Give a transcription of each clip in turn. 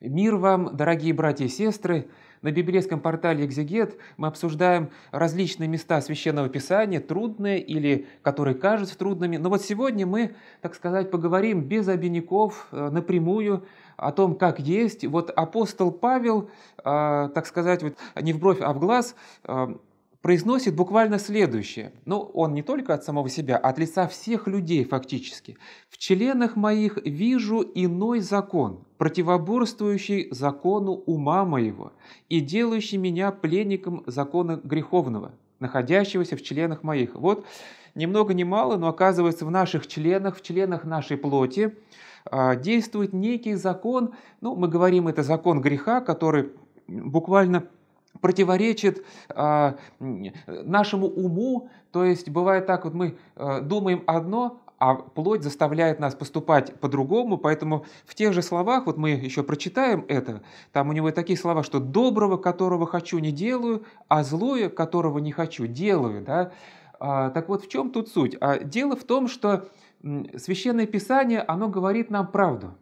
Мир вам, дорогие братья и сестры! На библейском портале «Экзегет» мы обсуждаем различные места Священного Писания, трудные или которые кажутся трудными. Но вот сегодня мы, так сказать, поговорим без обиняков, э, напрямую о том, как есть. Вот апостол Павел, э, так сказать, вот не в бровь, а в глаз, э, произносит буквально следующее. Ну, он не только от самого себя, а от лица всех людей фактически. «В членах моих вижу иной закон, противоборствующий закону ума моего и делающий меня пленником закона греховного, находящегося в членах моих». Вот ни много ни мало, но оказывается в наших членах, в членах нашей плоти а, действует некий закон, ну, мы говорим, это закон греха, который буквально противоречит э, нашему уму, то есть бывает так, вот мы э, думаем одно, а плоть заставляет нас поступать по-другому, поэтому в тех же словах, вот мы еще прочитаем это, там у него такие слова, что «доброго, которого хочу, не делаю, а злое, которого не хочу, делаю». Да? А, так вот, в чем тут суть? А дело в том, что Священное Писание, оно говорит нам правду.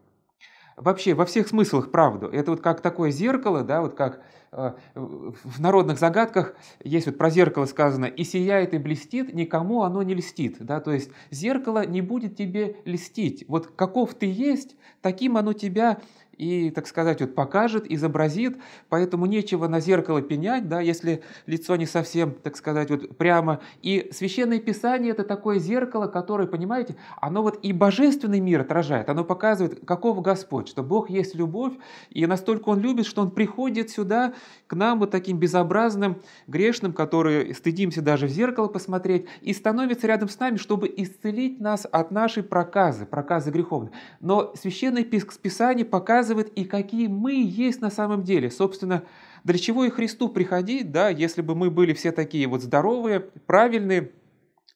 Вообще, во всех смыслах правду. Это вот как такое зеркало, да, вот как Э, в народных загадках есть вот про зеркало сказано «и сияет, и блестит, никому оно не льстит». Да? То есть зеркало не будет тебе льстить. Вот каков ты есть, таким оно тебя и, так сказать, вот покажет, изобразит, поэтому нечего на зеркало пенять, да, если лицо не совсем, так сказать, вот прямо. И Священное Писание – это такое зеркало, которое, понимаете, оно вот и божественный мир отражает, оно показывает, каков Господь, что Бог есть любовь, и настолько Он любит, что Он приходит сюда к нам вот таким безобразным, грешным, которые стыдимся даже в зеркало посмотреть, и становится рядом с нами, чтобы исцелить нас от нашей проказы, проказы греховной. Но Священное Писание показывает, показывает и какие мы есть на самом деле. Собственно, для чего и Христу приходить, да, если бы мы были все такие вот здоровые, правильные,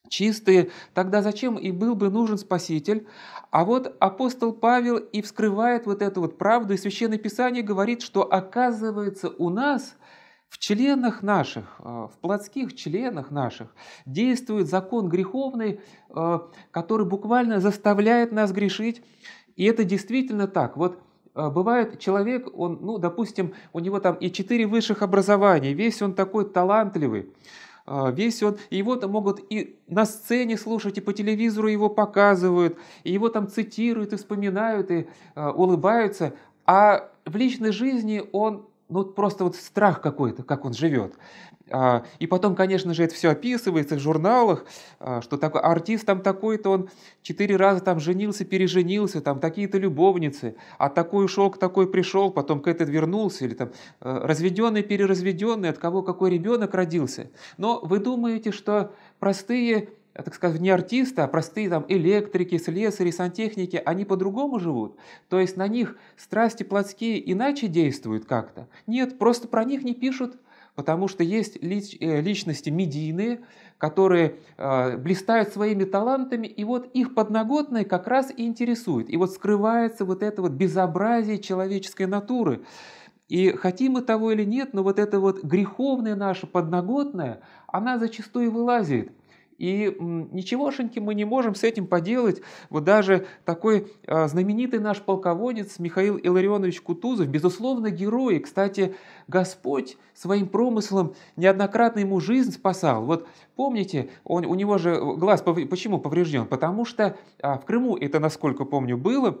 чистые, тогда зачем и был бы нужен Спаситель? А вот апостол Павел и вскрывает вот эту вот правду, и Священное Писание говорит, что оказывается у нас – в членах наших, э, в плотских членах наших действует закон греховный, э, который буквально заставляет нас грешить. И это действительно так. Вот а, бывает человек, он, ну, допустим, у него там и четыре высших образования, весь он такой талантливый, а, весь он, его там могут и на сцене слушать, и по телевизору его показывают, и его там цитируют, и вспоминают, и а, улыбаются, а в личной жизни он ну вот просто вот страх какой-то, как он живет. А, и потом, конечно же, это все описывается в журналах, а, что такой артист там такой-то, он четыре раза там женился, переженился, там такие-то любовницы, а такой ушел, к такой пришел, потом к этой вернулся, или там э, разведенный, переразведенный, от кого какой ребенок родился. Но вы думаете, что простые Э, так сказать, не артисты, а простые там электрики, слесари, сантехники, они по-другому живут. То есть на них страсти плотские иначе действуют как-то. Нет, просто про них не пишут, потому что есть лич, э, личности медийные, которые э, блистают своими талантами, и вот их подноготные как раз и интересует. И вот скрывается вот это вот безобразие человеческой натуры. И хотим мы того или нет, но вот это вот греховное наше подноготное, она зачастую вылазит – и ничегошеньки мы не можем с этим поделать. Вот даже такой а, знаменитый наш полководец Михаил Илларионович Кутузов, безусловно, герой. Кстати, Господь своим промыслом неоднократно ему жизнь спасал. Вот помните, он, у него же глаз почему поврежден? Потому что а, в Крыму это, насколько помню, было,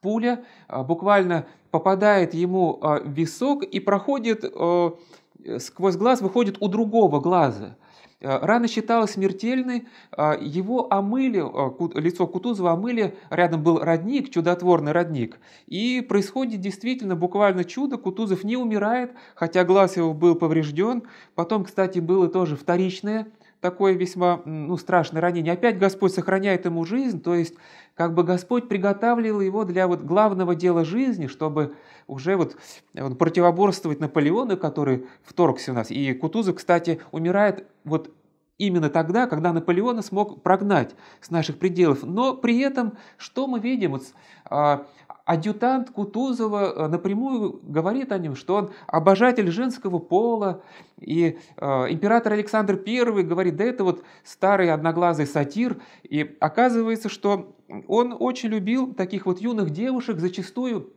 пуля а, буквально попадает ему в висок и проходит э, сквозь глаз, выходит у другого глаза – Э, рана считалась смертельной, э, его омыли, э, лицо Кутузова омыли, рядом был родник, чудотворный родник. И происходит действительно буквально чудо, Кутузов не умирает, хотя глаз его был поврежден. Потом, кстати, было тоже вторичное такое весьма ну, страшное ранение. Опять Господь сохраняет ему жизнь, то есть как бы Господь приготавливал его для вот главного дела жизни, чтобы уже вот противоборствовать Наполеону, который вторгся у нас. И Кутузов, кстати, умирает вот именно тогда, когда Наполеона смог прогнать с наших пределов. Но при этом, что мы видим? Вот, а, адъютант Кутузова э, напрямую говорит о нем, что он обожатель женского пола, и э, император Александр I говорит, да это вот старый одноглазый сатир, и оказывается, что он очень любил таких вот юных девушек, зачастую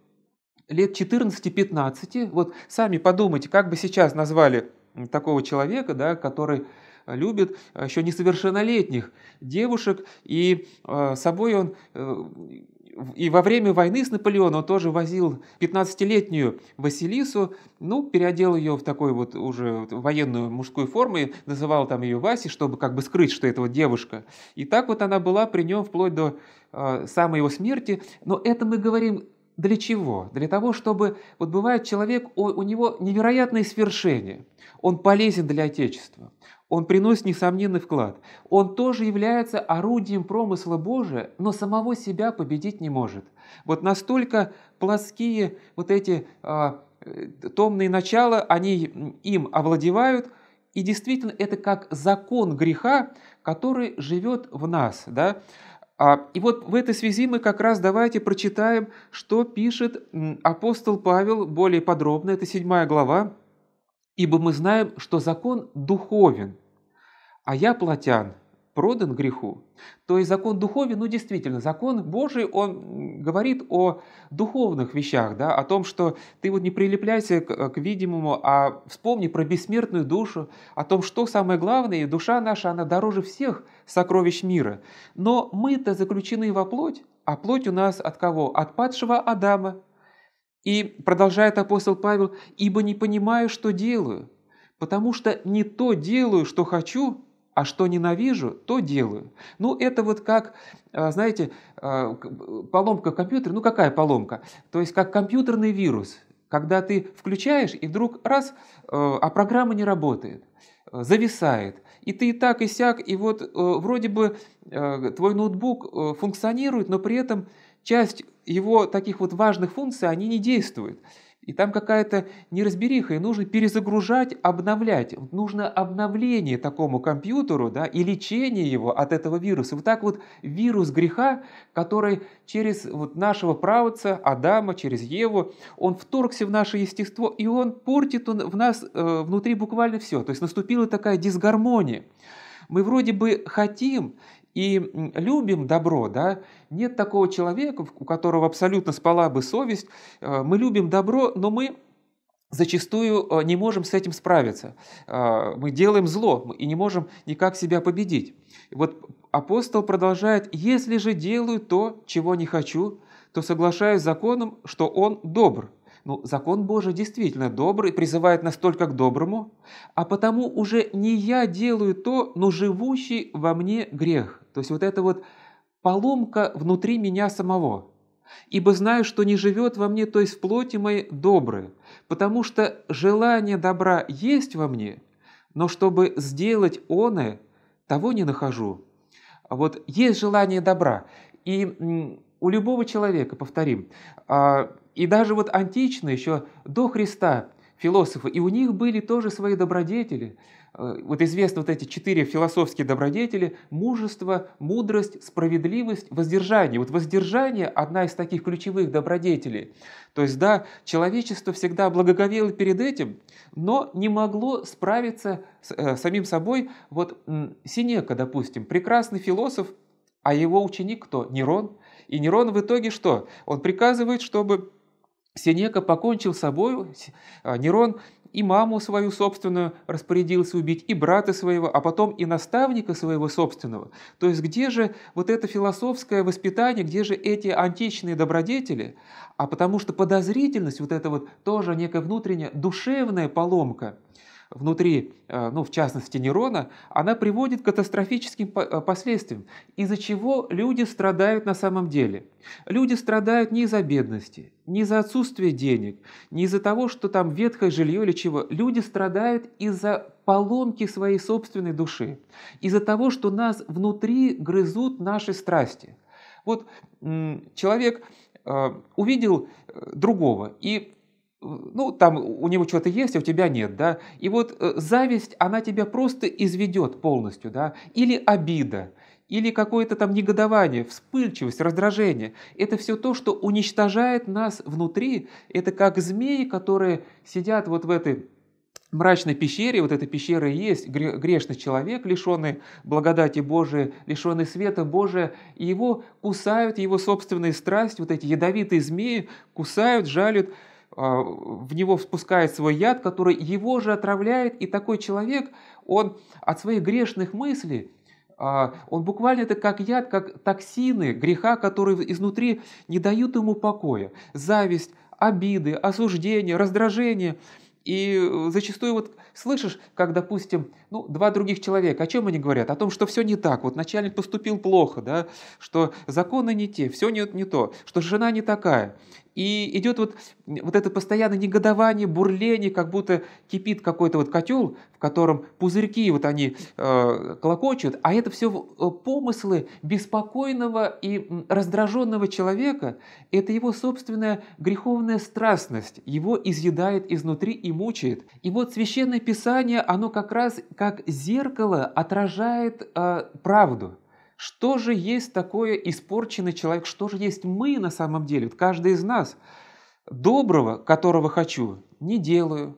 лет 14-15, вот сами подумайте, как бы сейчас назвали такого человека, да, который любит а, еще несовершеннолетних девушек, и а, с собой он э, и во время войны с Наполеоном он тоже возил 15-летнюю Василису, ну, переодел ее в такой вот уже военную мужскую форму и называл там ее Васи, чтобы как бы скрыть, что это вот девушка. И так вот она была при нем вплоть до э, самой его смерти. Но это мы говорим для чего? Для того, чтобы... Вот бывает человек, у, у него невероятные свершения. Он полезен для Отечества. Он приносит несомненный вклад. Он тоже является орудием промысла Божия, но самого себя победить не может. Вот настолько плоские вот эти а, э, томные начала, они им овладевают, и действительно это как закон греха, который живет в нас. Да? А, и вот в этой связи мы как раз давайте прочитаем, что пишет апостол Павел более подробно, это 7 глава, Ибо мы знаем, что закон духовен, а я, платян, продан греху. То есть закон духовен, ну действительно, закон Божий, он говорит о духовных вещах, да, о том, что ты вот не прилепляйся к, к видимому, а вспомни про бессмертную душу, о том, что самое главное, и душа наша, она дороже всех сокровищ мира. Но мы-то заключены во плоть, а плоть у нас от кого? От падшего Адама, и продолжает апостол Павел, «Ибо не понимаю, что делаю, потому что не то делаю, что хочу, а что ненавижу, то делаю. Ну, это вот как, а, знаете, а, поломка компьютера. Ну, какая поломка? То есть, как компьютерный вирус, когда ты включаешь, и вдруг раз, э, а программа не работает, э, зависает. И ты и так, и сяк, и вот э, вроде бы твой ноутбук функционирует, но при этом часть его таких вот важных функций, они не действуют. И там какая-то неразбериха, и нужно перезагружать, обновлять. Нужно обновление такому компьютеру да, и лечение его от этого вируса. Вот так вот вирус греха, который через вот нашего правца Адама, через Еву, он вторгся в наше естество, и он портит он в нас э, внутри буквально все. То есть наступила такая дисгармония. Мы вроде бы хотим и любим добро, да, нет такого человека, у которого абсолютно спала бы совесть, э, мы любим добро, но мы зачастую э, не можем с этим справиться. Э, мы делаем зло и не можем никак себя победить. Вот апостол продолжает, «Если же делаю то, чего не хочу, то соглашаюсь с законом, что он добр». Ну, закон Божий действительно добрый, призывает нас только к доброму, а потому уже не я делаю то, но живущий во мне грех. То есть вот эта вот поломка внутри меня самого. Ибо знаю, что не живет во мне, то есть в плоти моей доброе, потому что желание добра есть во мне, но чтобы сделать оное, того не нахожу. Вот есть желание добра. И у любого человека, повторим, а, и даже вот античные еще до Христа философы, и у них были тоже свои добродетели. Э, вот известны вот эти четыре философские добродетели – мужество, мудрость, справедливость, воздержание. Вот воздержание – одна из таких ключевых добродетелей. То есть, да, человечество всегда благоговело перед этим, но не могло справиться с э, самим собой. Вот Синека, допустим, прекрасный философ, а его ученик кто? Нерон. И Нерон в итоге что? Он приказывает, чтобы Сенека покончил с собой, а, Нерон и маму свою собственную распорядился убить, и брата своего, а потом и наставника своего собственного. То есть где же вот это философское воспитание, где же эти античные добродетели? А потому что подозрительность, вот это вот тоже некая внутренняя душевная поломка – внутри, э, ну, в частности, нейрона, она приводит к катастрофическим э, последствиям, из-за чего люди страдают на самом деле. Люди страдают не из-за бедности, не из-за отсутствия денег, не из-за того, что там ветхое жилье или чего. Люди страдают из-за поломки своей собственной души, из-за того, что нас внутри грызут наши страсти. Вот человек э, увидел другого и ну, там у него что-то есть, а у тебя нет, да, и вот э, зависть, она тебя просто изведет полностью, да, или обида, или какое-то там негодование, вспыльчивость, раздражение. Это все то, что уничтожает нас внутри. Это как змеи, которые сидят вот в этой мрачной пещере, вот эта пещера и есть грешный человек, лишенный благодати Божией, лишенный света Божия, и его кусают, его собственные страсти, вот эти ядовитые змеи кусают, жалят, а, в него впускает свой яд, который его же отравляет, и такой человек, он от своих грешных мыслей, а, он буквально это как яд, как токсины греха, которые изнутри не дают ему покоя. Зависть, обиды, осуждение, раздражение. И э, зачастую вот слышишь, как, допустим, ну, два других человека, о чем они говорят? О том, что все не так, вот начальник поступил плохо, да, что законы не те, все не, не то, что жена не такая. И идет вот, вот это постоянное негодование, бурление, как будто кипит какой-то вот котел, в котором пузырьки вот они э, колокочут, а это все э, помыслы беспокойного и раздраженного человека, это его собственная греховная страстность, его изъедает изнутри и мучает. И вот Священное Писание, оно как раз как зеркало отражает э, правду что же есть такое испорченный человек, что же есть мы на самом деле, вот каждый из нас. Доброго, которого хочу, не делаю,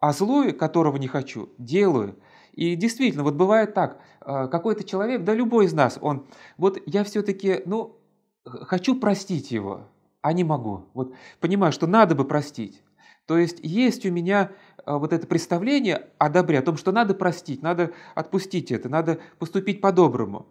а злое, которого не хочу, делаю. И действительно, вот бывает так, а, какой-то человек, да любой из нас, он, вот я все-таки, ну, хочу простить его, а не могу. Вот понимаю, что надо бы простить. То есть есть у меня а, вот это представление о добре, о том, что надо простить, надо отпустить это, надо поступить по-доброму.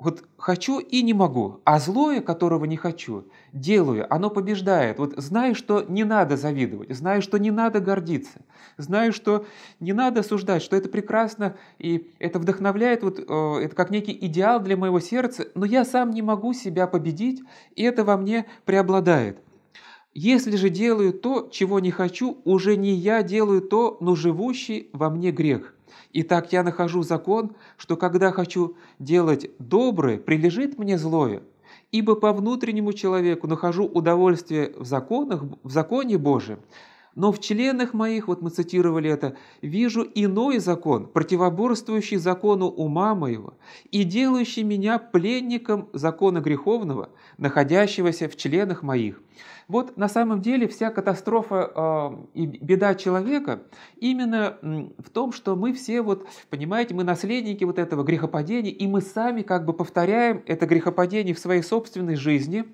Вот хочу и не могу, а злое, которого не хочу, делаю, оно побеждает. Вот знаю, что не надо завидовать, знаю, что не надо гордиться, знаю, что не надо осуждать, что это прекрасно, и это вдохновляет, вот, э, это как некий идеал для моего сердца, но я сам не могу себя победить, и это во мне преобладает. Если же делаю то, чего не хочу, уже не я делаю то, но живущий во мне грех. Итак, я нахожу закон, что когда хочу делать доброе, прилежит мне злое. Ибо по внутреннему человеку нахожу удовольствие в, законах, в законе Божьем, но в членах моих, вот мы цитировали это, вижу иной закон, противоборствующий закону ума моего и делающий меня пленником закона греховного, находящегося в членах моих. Вот на самом деле вся катастрофа э, и беда человека именно в том, что мы все, вот, понимаете, мы наследники вот этого грехопадения, и мы сами как бы повторяем это грехопадение в своей собственной жизни.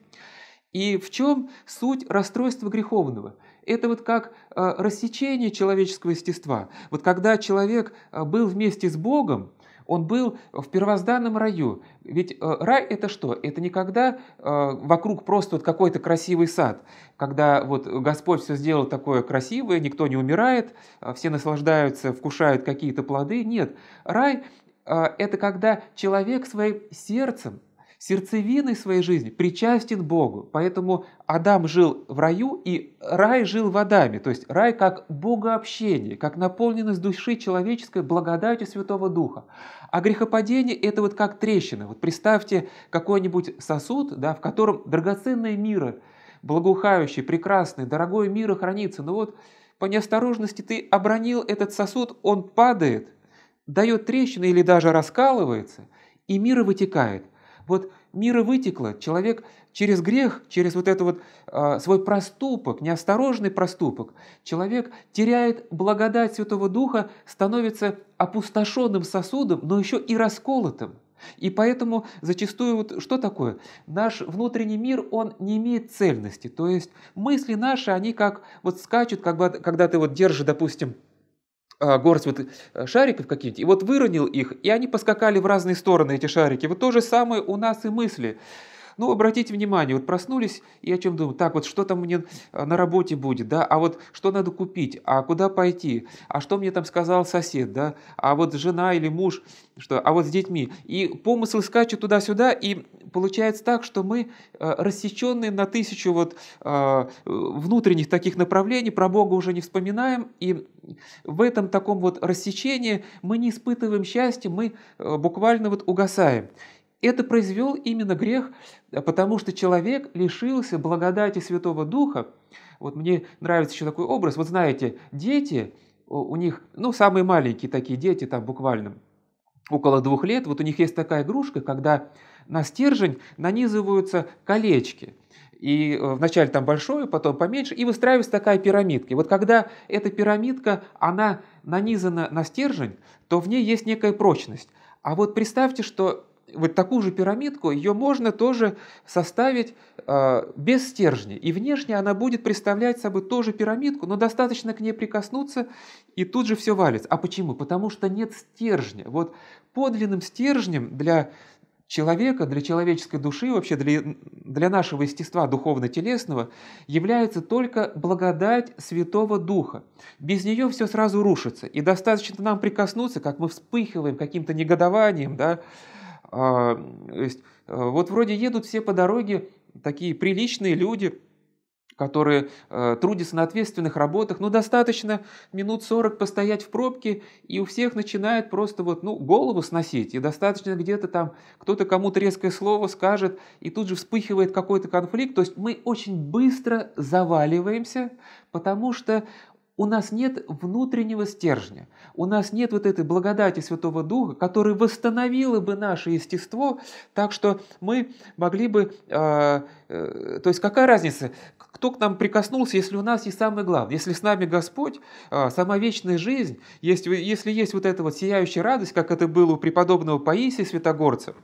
И в чем суть расстройства греховного? Это вот как а, рассечение человеческого естества. Вот когда человек а, был вместе с Богом, он был в первозданном раю. Ведь а, рай это что? Это не когда вокруг просто вот какой-то красивый сад, когда вот Господь все сделал такое красивое, никто не умирает, все наслаждаются, вкушают какие-то плоды. Нет, рай это когда человек своим сердцем сердцевиной своей жизни причастен Богу. Поэтому Адам жил в раю, и рай жил в Адаме. То есть рай как богообщение, как наполненность души человеческой благодатью Святого Духа. А грехопадение – это вот как трещина. Вот представьте какой-нибудь сосуд, да, в котором драгоценное мира, благоухающий, прекрасный, дорогой мира хранится. Но вот по неосторожности ты обронил этот сосуд, он падает, дает трещины или даже раскалывается, и мир вытекает – вот мира вытекло, человек через грех, через вот этот вот э, свой проступок, неосторожный проступок, человек теряет благодать Святого Духа, становится опустошенным сосудом, но еще и расколотым. И поэтому зачастую вот что такое? Наш внутренний мир, он не имеет цельности. То есть мысли наши, они как вот скачут, как бы, когда ты вот держишь, допустим, а, горсть вот э, шариков каких то и вот выронил их, и они поскакали в разные стороны, эти шарики. Вот то же самое у нас и мысли. Ну, обратите внимание, вот проснулись и о чем думаю так вот, что там мне а, на работе будет, да, а вот что надо купить, а куда пойти, а что мне там сказал сосед, да, а вот жена или муж, что, а вот с детьми. И помыслы скачут туда-сюда, и получается так, что мы э, рассеченные на тысячу вот э, внутренних таких направлений, про Бога уже не вспоминаем, и в этом таком вот рассечении мы не испытываем счастья, мы э, буквально вот угасаем. Это произвел именно грех, потому что человек лишился благодати Святого Духа. Вот мне нравится еще такой образ. Вот знаете, дети, у них, ну, самые маленькие такие дети, там буквально около двух лет, вот у них есть такая игрушка, когда на стержень нанизываются колечки. И э, вначале там большое, потом поменьше, и выстраивается такая пирамидка. И вот когда эта пирамидка, она нанизана на стержень, то в ней есть некая прочность. А вот представьте, что вот такую же пирамидку, ее можно тоже составить э, без стержня. И внешне она будет представлять собой тоже пирамидку, но достаточно к ней прикоснуться, и тут же все валится. А почему? Потому что нет стержня. Вот подлинным стержнем для человека, для человеческой души, вообще для, для нашего естества духовно-телесного, является только благодать Святого Духа. Без нее все сразу рушится. И достаточно нам прикоснуться, как мы вспыхиваем каким-то негодованием, да, а, то есть э, вот вроде едут все по дороге такие приличные люди, которые э, трудятся на ответственных работах, но ну, достаточно минут 40 постоять в пробке, и у всех начинает просто вот, ну, голову сносить, и достаточно где-то там кто-то кому-то резкое слово скажет, и тут же вспыхивает какой-то конфликт, то есть мы очень быстро заваливаемся, потому что у нас нет внутреннего стержня, у нас нет вот этой благодати Святого Духа, который восстановила бы наше естество, так что мы могли бы... Э, э, то есть какая разница, кто к нам прикоснулся, если у нас есть самое главное, если с нами Господь, э, сама вечная жизнь, если, если есть вот эта вот сияющая радость, как это было у преподобного Паисия Святогорца,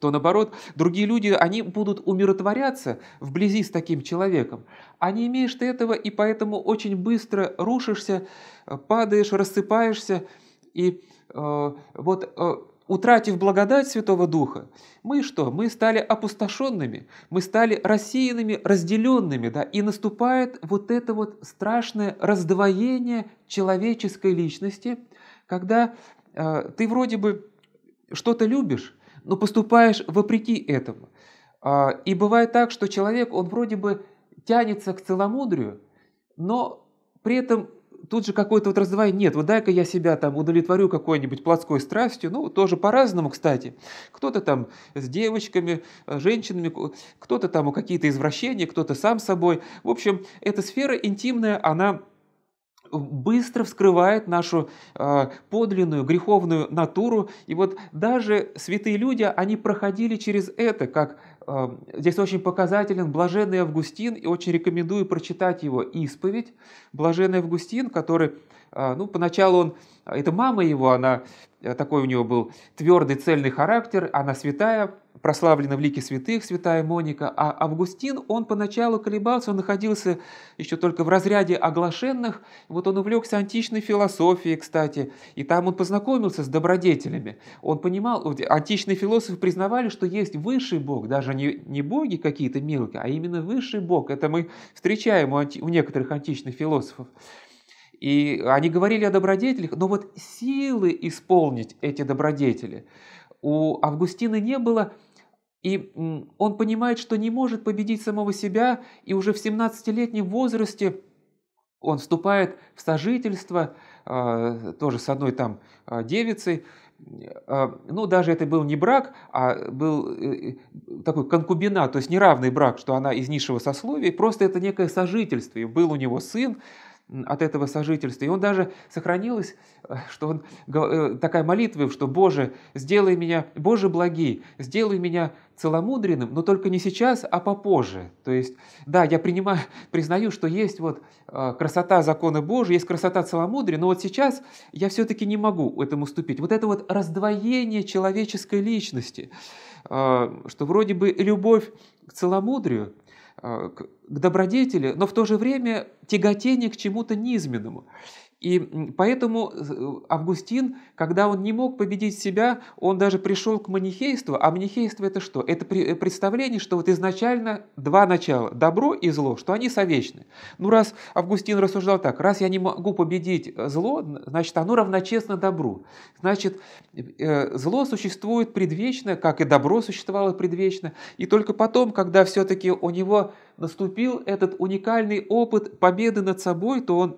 то наоборот, другие люди, они будут умиротворяться вблизи с таким человеком. А не имеешь ты этого, и поэтому очень быстро рушишься, э, падаешь, рассыпаешься. И э, вот э, утратив благодать Святого Духа, мы что? Мы стали опустошенными, мы стали рассеянными, разделенными, да, и наступает вот это вот страшное раздвоение человеческой личности, когда э, ты вроде бы что-то любишь, но ну, поступаешь вопреки этому. А, и бывает так, что человек, он вроде бы тянется к целомудрию, но при этом тут же какое-то вот раздвоение, нет, вот дай-ка я себя там удовлетворю какой-нибудь плотской страстью, ну, тоже по-разному, кстати. Кто-то там с девочками, э, женщинами, кто-то там у какие-то извращения, кто-то сам собой. В общем, эта сфера интимная, она быстро вскрывает нашу э, подлинную греховную натуру. И вот даже святые люди, они проходили через это, как э, здесь очень показателен блаженный Августин, и очень рекомендую прочитать его исповедь. Блаженный Августин, который а, ну, поначалу он, а, это мама его, она, э, такой у него был твердый, цельный характер, она святая, прославлена в лике святых, святая Моника, а Августин, он поначалу колебался, он находился еще только в разряде оглашенных, вот он увлекся античной философией, кстати, и там он познакомился с добродетелями, он понимал, античные философы признавали, что есть высший бог, даже не, не боги какие-то мелкие, а именно высший бог, это мы встречаем у, анти, у некоторых античных философов, и они говорили о добродетелях, но вот силы исполнить эти добродетели у Августина не было, и он понимает, что не может победить самого себя, и уже в 17-летнем возрасте он вступает в сожительство, а, тоже с одной там а, девицей, а, ну, даже это был не брак, а был э, э, такой конкубина, то есть неравный брак, что она из низшего сословия, просто это некое сожительство. И был у него сын, от этого сожительства. И он даже сохранилось, э, что он, э, такая молитва, что «Боже, сделай меня, Боже благи, сделай меня целомудренным, но только не сейчас, а попозже». То есть, да, я принимаю, признаю, что есть вот э, красота закона Божия, есть красота целомудрия, но вот сейчас я все-таки не могу этому уступить. Вот это вот раздвоение человеческой личности, что вроде бы любовь к целомудрию, Э, к добродетели, но в то же время тяготение к чему-то низменному. И поэтому э, Августин, когда он не мог победить себя, он даже пришел к манихейству. А манихейство это что? Это э, представление, что вот изначально два начала, добро и зло, что они совечны. Ну раз Августин рассуждал так, раз я не могу победить э, зло, значит оно равночестно добру. Значит, зло существует предвечно, как и добро существовало предвечно. И только потом, когда все-таки у него наступил этот уникальный опыт победы над собой, то он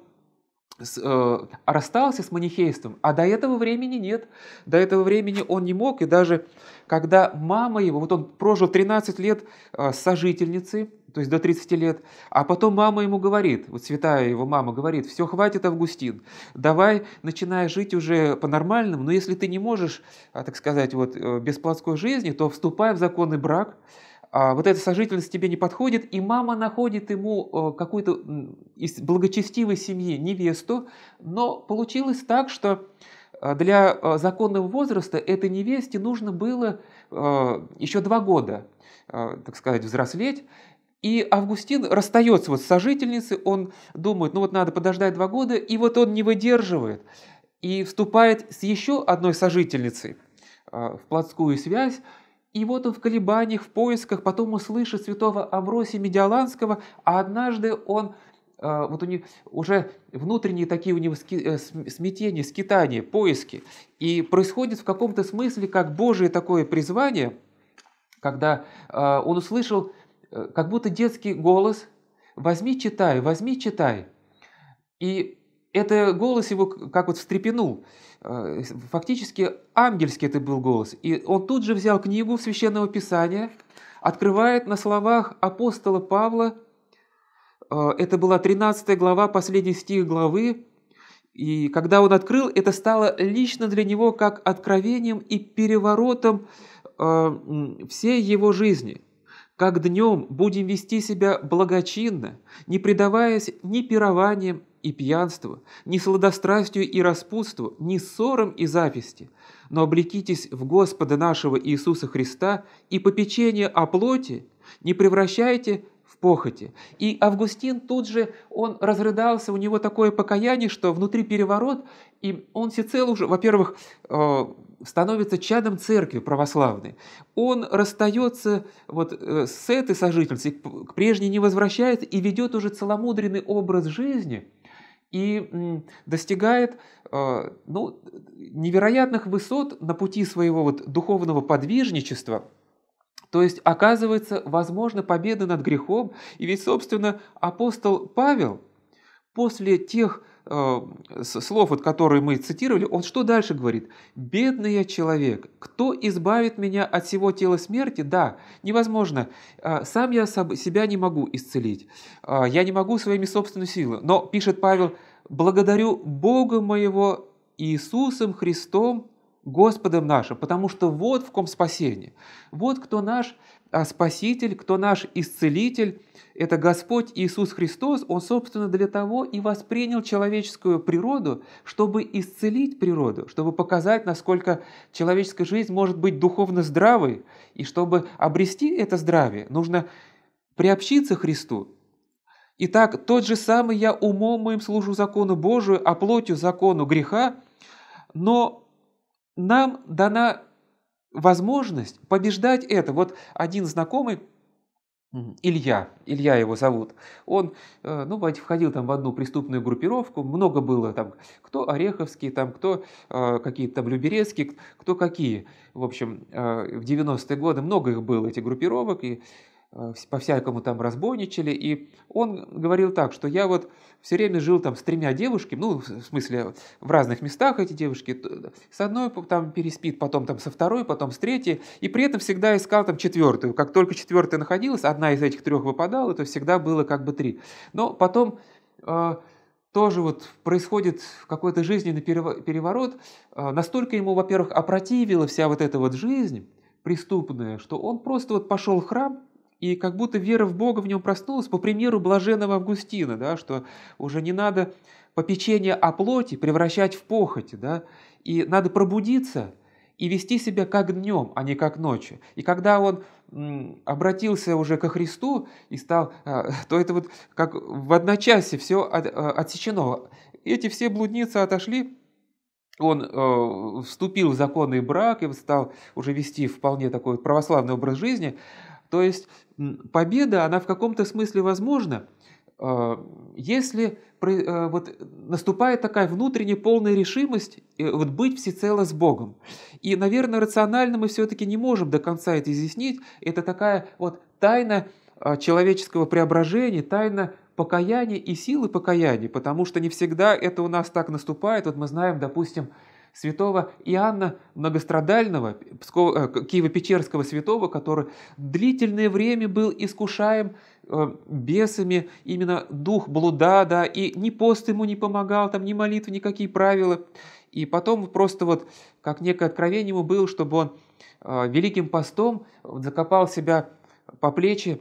с, э, расстался с манихейством, а до этого времени нет. До этого времени он не мог, и даже когда мама его, вот он прожил 13 лет э, с сожительницей, то есть до 30 лет, а потом мама ему говорит, вот святая его мама говорит, все, хватит, Августин, давай начинай жить уже по-нормальному, но если ты не можешь, э, так сказать, вот э, без плотской жизни, то вступай в законный брак, а, вот эта сожительность тебе не подходит, и мама находит ему э, какую-то из благочестивой семьи невесту, но получилось так, что э, для э, законного возраста этой невесте нужно было еще два года, так сказать, взрослеть, и Августин расстается вот с сожительницей, он думает, ну вот надо подождать два года, и вот он не выдерживает, и вступает с еще одной сожительницей в плотскую связь, и вот он в колебаниях, в поисках, потом услышит святого Авросия Медиаланского, а однажды он а, вот у него уже внутренние такие у него э, смятения, скитания, поиски. И происходит в каком-то смысле как Божие такое призвание, когда а, он услышал э, как будто детский голос «возьми, читай, возьми, читай». И это голос его как вот встрепенул. Э, фактически ангельский это был голос. И он тут же взял книгу Священного Писания, открывает на словах апостола Павла, э, это была 13 глава, последний стих главы, и когда он открыл, это стало лично для него как откровением и переворотом э, всей его жизни – как днем будем вести себя благочинно, не предаваясь ни пированиям, и пьянству, ни сладострастию и распутству, ни ссорам и записти, но облекитесь в Господа нашего Иисуса Христа и попечение о плоти не превращайте в похоти. И Августин тут же, он разрыдался, у него такое покаяние, что внутри переворот, и он всецело уже, во-первых, э, становится чадом церкви православной. Он расстается вот э, с этой сожительницей, к прежней не возвращается и ведет уже целомудренный образ жизни – и достигает э, ну, невероятных высот на пути своего вот духовного подвижничества. То есть, оказывается, возможна победа над грехом. И ведь, собственно, апостол Павел после тех э, слов, вот, которые мы цитировали, он что дальше говорит? «Бедный я человек, кто избавит меня от всего тела смерти?» Да, невозможно. Э, сам я себя не могу исцелить. Я не могу своими собственными силами. Но, пишет Павел, благодарю Бога моего Иисусом Христом, Господом нашим, потому что вот в ком спасение. Вот кто наш а, Спаситель, кто наш Исцелитель, это Господь Иисус Христос, Он, собственно, для того и воспринял человеческую природу, чтобы исцелить природу, чтобы показать, насколько человеческая жизнь может быть духовно здравой, и чтобы обрести это здравие, нужно приобщиться Христу, Итак, тот же самый я умом моим служу закону Божию, а плотью закону греха, но нам дана возможность побеждать это. Вот один знакомый, Илья, Илья его зовут, он, э, ну, входил там в одну преступную группировку, много было там, кто Ореховский, там, кто э, какие-то там Люберецкие, кто какие. В общем, э, в 90-е годы много их было, этих группировок, и Э, по-всякому там разбойничали, и он говорил так, что я вот все время жил там с тремя девушками, ну, в смысле, в разных местах эти девушки, с одной там переспит, потом там со второй, потом с третьей, и при этом всегда искал там четвертую. Как только четвертая находилась, одна из этих трех выпадала, то всегда было как бы три. Но потом э, тоже вот происходит какой-то жизненный переворот. Э, настолько ему, во-первых, опротивила вся вот эта вот жизнь преступная, что он просто вот пошел в храм, и как будто вера в Бога в нем проснулась, по примеру блаженного Августина, да, что уже не надо попечение о плоти превращать в похоть, да, и надо пробудиться и вести себя как днем, а не как ночью. И когда он обратился уже ко Христу и стал, э, то это вот как в одночасье все э, отсечено. Эти все блудницы отошли, он э, вступил в законный брак и стал уже вести вполне такой православный образ жизни, то есть победа, она в каком-то смысле возможна, а, если э, вот, наступает такая внутренняя полная решимость э, вот, быть всецело с Богом. И, наверное, рационально мы все-таки не можем до конца это изъяснить. Это такая вот тайна а, человеческого преображения, тайна покаяния и силы покаяния, потому что не всегда это у нас так наступает. Вот мы знаем, допустим, святого Иоанна Многострадального, э, Киево-Печерского святого, который длительное время был искушаем э, бесами, именно дух блуда, да, и ни пост ему не помогал, там ни молитвы, никакие правила. И потом просто вот как некое откровение ему было, чтобы он э, великим постом закопал себя по плечи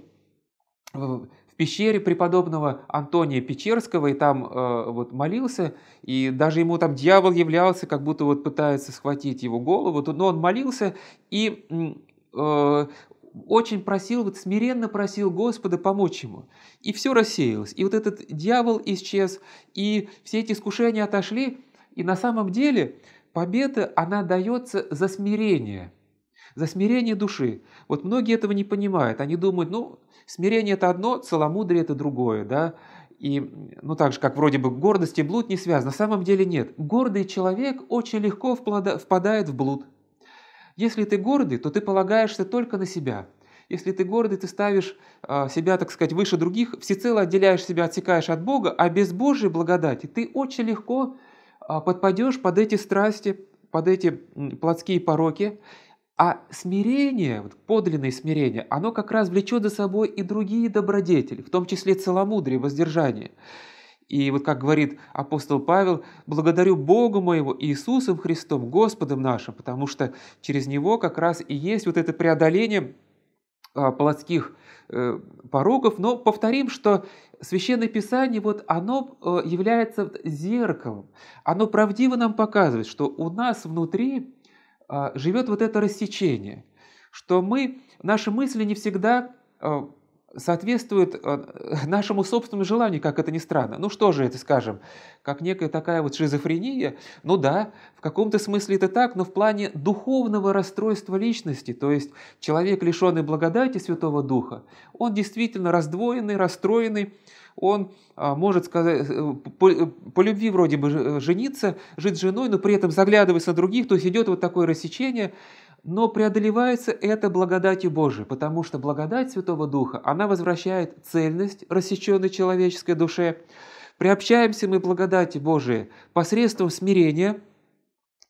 пещере преподобного Антония Печерского, и там э, вот молился, и даже ему там дьявол являлся, как будто вот пытается схватить его голову, но он молился и э, очень просил, вот смиренно просил Господа помочь ему. И все рассеялось. И вот этот дьявол исчез, и все эти искушения отошли. И на самом деле победа, она дается за смирение. За смирение души. Вот многие этого не понимают. Они думают, ну, Смирение – это одно, целомудрие – это другое, да. И, ну, так же, как вроде бы гордость и блуд не связаны, на самом деле нет. Гордый человек очень легко впадает в блуд. Если ты гордый, то ты полагаешься только на себя. Если ты гордый, ты ставишь а, себя, так сказать, выше других, всецело отделяешь себя, отсекаешь от Бога, а без Божьей благодати ты очень легко а, подпадешь под эти страсти, под эти плотские пороки, а смирение, вот подлинное смирение, оно как раз влечет за собой и другие добродетели, в том числе целомудрие, воздержание. И вот как говорит апостол Павел, «Благодарю Богу моего Иисусом Христом, Господом нашим», потому что через Него как раз и есть вот это преодоление а, плотских э, пороков. Но повторим, что Священное Писание, вот оно э, является зеркалом, оно правдиво нам показывает, что у нас внутри а, живет вот это рассечение, что мы, наши мысли не всегда а, соответствует э, нашему собственному желанию, как это ни странно. Ну что же это, скажем, как некая такая вот шизофрения? Ну да, в каком-то смысле это так, но в плане духовного расстройства личности, то есть человек, лишенный благодати Святого Духа, он действительно раздвоенный, расстроенный, он э, может сказать, э, по, по любви вроде бы жениться, жить с женой, но при этом заглядывать на других, то есть идет вот такое рассечение, но преодолевается это благодатью Божией, потому что благодать Святого Духа, она возвращает цельность рассеченной человеческой душе. Приобщаемся мы благодати Божией посредством смирения,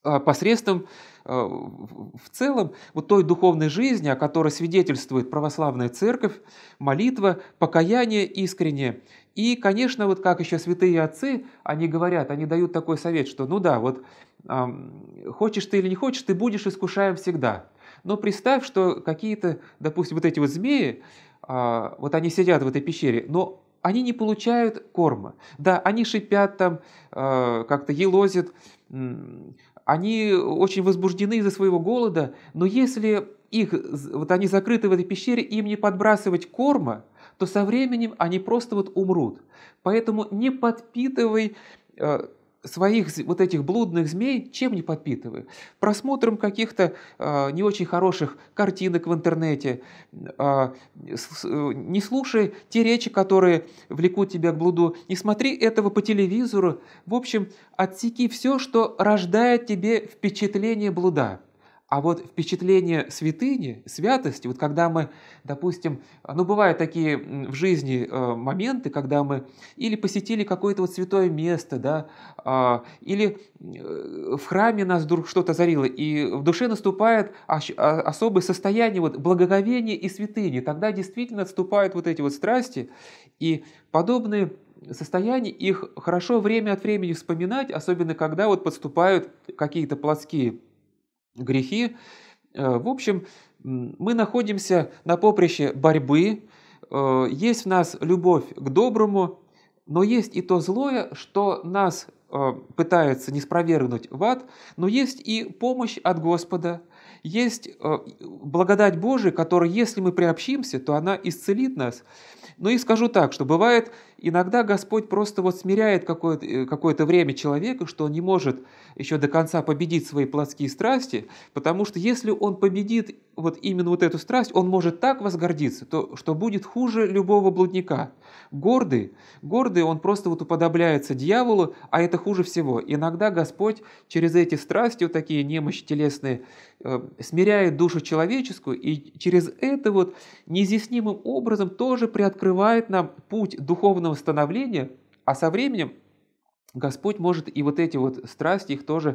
а, посредством а, в целом вот той духовной жизни, о которой свидетельствует православная церковь, молитва, покаяние искреннее. И, конечно, вот как еще святые отцы, они говорят, они дают такой совет, что ну да, вот хочешь ты или не хочешь, ты будешь искушаем всегда. Но представь, что какие-то, допустим, вот эти вот змеи, а, вот они сидят в этой пещере, но они не получают корма. Да, они шипят там, а, как-то елозят, они очень возбуждены из-за своего голода, но если их, вот они закрыты в этой пещере, им не подбрасывать корма, то со временем они просто вот умрут. Поэтому не подпитывай а, своих вот этих блудных змей чем не подпитываю? Просмотром каких-то э, не очень хороших картинок в интернете, э, с, э, не слушай те речи, которые влекут тебя к блуду, не смотри этого по телевизору. В общем, отсеки все, что рождает тебе впечатление блуда. А вот впечатление святыни, святости, вот когда мы, допустим, ну бывают такие в жизни э, моменты, когда мы или посетили какое-то вот святое место, да, а, или э, в храме нас вдруг что-то зарило, и в душе наступает а, особое состояние вот благоговения и святыни, тогда действительно отступают вот эти вот страсти, и подобные состояние, их хорошо время от времени вспоминать, особенно когда вот подступают какие-то плотские грехи. Э, в общем, мы находимся на поприще борьбы, э, есть в нас любовь к доброму, но есть и то злое, что нас э, пытается не спровергнуть в ад, но есть и помощь от Господа, есть благодать Божия, которая, если мы приобщимся, то она исцелит нас. Но ну и скажу так, что бывает Иногда Господь просто вот смиряет какое-то, э, какое время человека, что он не может еще до конца победить свои плотские страсти, потому что если он победит вот именно вот эту страсть, он может так возгордиться, то, что будет хуже любого блудника. Гордый, гордый он просто вот уподобляется дьяволу, а это хуже всего. Иногда Господь через эти страсти, вот такие немощи телесные, э, смиряет душу человеческую, и через это вот неизъяснимым образом тоже приоткрывает нам путь духовного духовного становления, а со временем Господь может и вот эти вот страсти, их тоже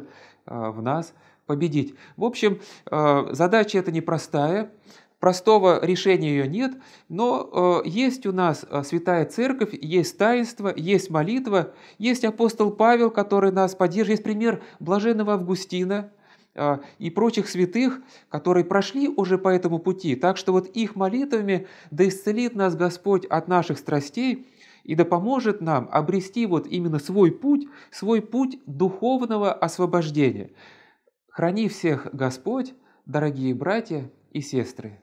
э, в нас победить. В общем, э, задача эта непростая, простого решения ее нет, но э, есть у нас Святая Церковь, есть таинство, есть молитва, есть апостол Павел, который нас поддерживает, есть пример блаженного Августина, и прочих святых, которые прошли уже по этому пути. Так что вот их молитвами да исцелит нас Господь от наших страстей, и да поможет нам обрести вот именно свой путь, свой путь духовного освобождения. Храни всех Господь, дорогие братья и сестры!